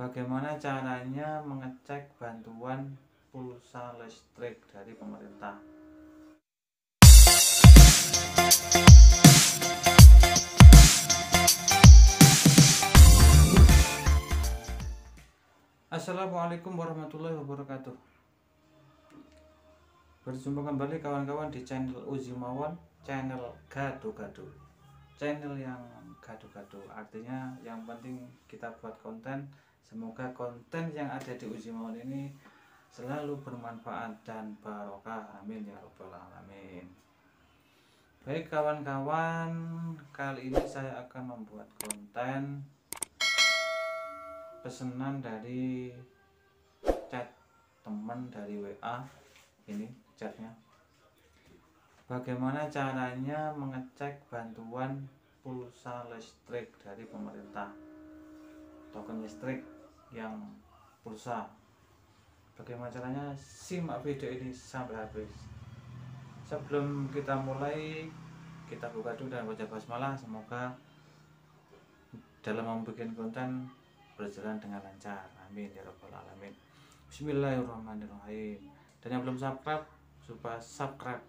Bagaimana caranya mengecek bantuan pulsa listrik dari pemerintah? Assalamualaikum warahmatullahi wabarakatuh Berjumpa kembali kawan-kawan di channel Uzimawan Channel Gado Gado channel yang gaduh-gaduh artinya yang penting kita buat konten semoga konten yang ada di uji maun ini selalu bermanfaat dan barokah amin ya robbal alamin baik kawan-kawan kali ini saya akan membuat konten pesanan dari chat teman dari WA ini chatnya Bagaimana caranya mengecek bantuan pulsa listrik dari pemerintah? Token listrik yang pulsa. Bagaimana caranya simak video ini sampai habis. Sebelum kita mulai, kita buka dulu dan baca basmalah. Semoga dalam membuat konten berjalan dengan lancar. Amin ya robbal alamin. Bismillahirrahmanirrahim. Dan yang belum subscribe, supaya subscribe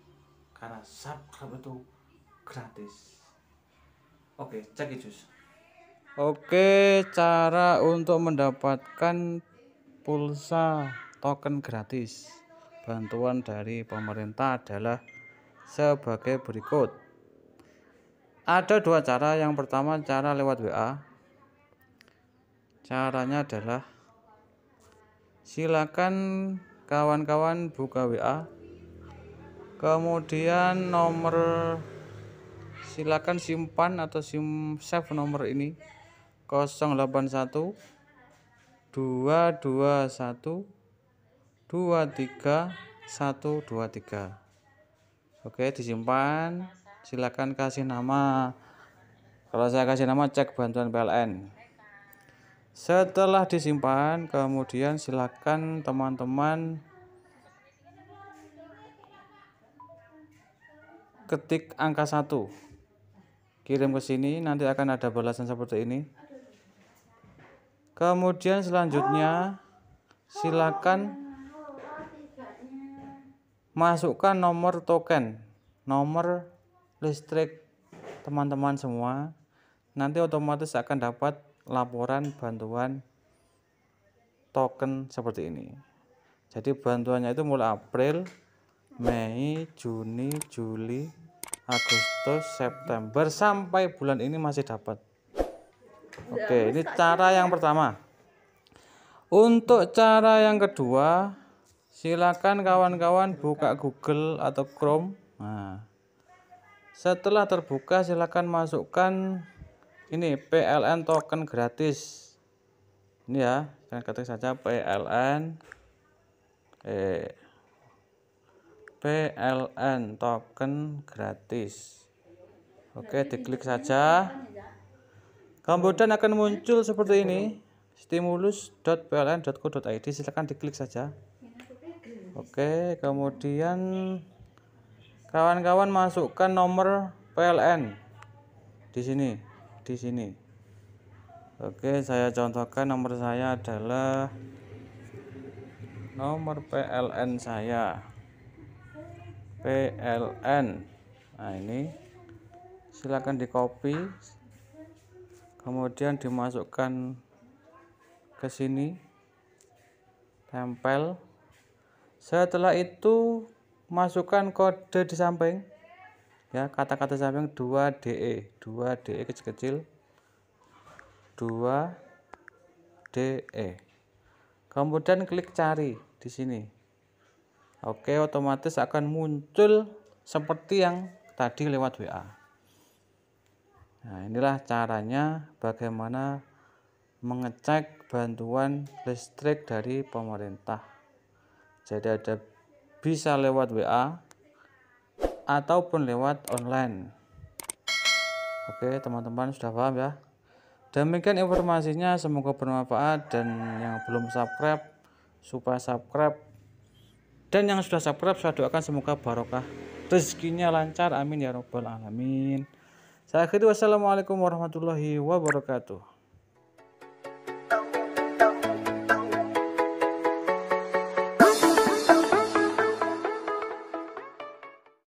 karena subscribe itu gratis oke cek ya, jus oke cara untuk mendapatkan pulsa token gratis bantuan dari pemerintah adalah sebagai berikut ada dua cara yang pertama cara lewat WA caranya adalah silakan kawan-kawan buka WA kemudian nomor silakan simpan atau sim save nomor ini 081 221 23123 oke disimpan silakan kasih nama kalau saya kasih nama cek bantuan PLN setelah disimpan kemudian silakan teman-teman ketik angka 1 kirim ke sini nanti akan ada balasan seperti ini kemudian selanjutnya silakan masukkan nomor token nomor listrik teman-teman semua nanti otomatis akan dapat laporan bantuan token seperti ini jadi bantuannya itu mulai April Mei, Juni, Juli, Agustus, September sampai bulan ini masih dapat. Oke, ya, ini cara yang ya. pertama. Untuk cara yang kedua, silakan kawan-kawan buka Google atau Chrome. Nah, setelah terbuka silakan masukkan ini PLN token gratis. Ini ya, saya ketik saja PLN eh PLN token gratis Oke diklik saja kemudian akan muncul seperti ini stimulus.pln.co.id silahkan diklik saja Oke kemudian kawan-kawan masukkan nomor PLN di sini di sini Oke saya contohkan nomor saya adalah nomor PLN saya PLN nah ini silahkan di copy kemudian dimasukkan ke sini tempel setelah itu masukkan kode di samping ya kata-kata samping 2DE 2DE kecil-kecil 2DE kemudian klik cari di sini Oke, otomatis akan muncul seperti yang tadi lewat WA. Nah, inilah caranya bagaimana mengecek bantuan listrik dari pemerintah. Jadi ada bisa lewat WA ataupun lewat online. Oke, teman-teman sudah paham ya? Demikian informasinya, semoga bermanfaat dan yang belum subscribe supaya subscribe dan yang sudah subscribe saya doakan semoga barokah rezekinya lancar amin ya robbal alamin saya akhiri wassalamualaikum warahmatullahi wabarakatuh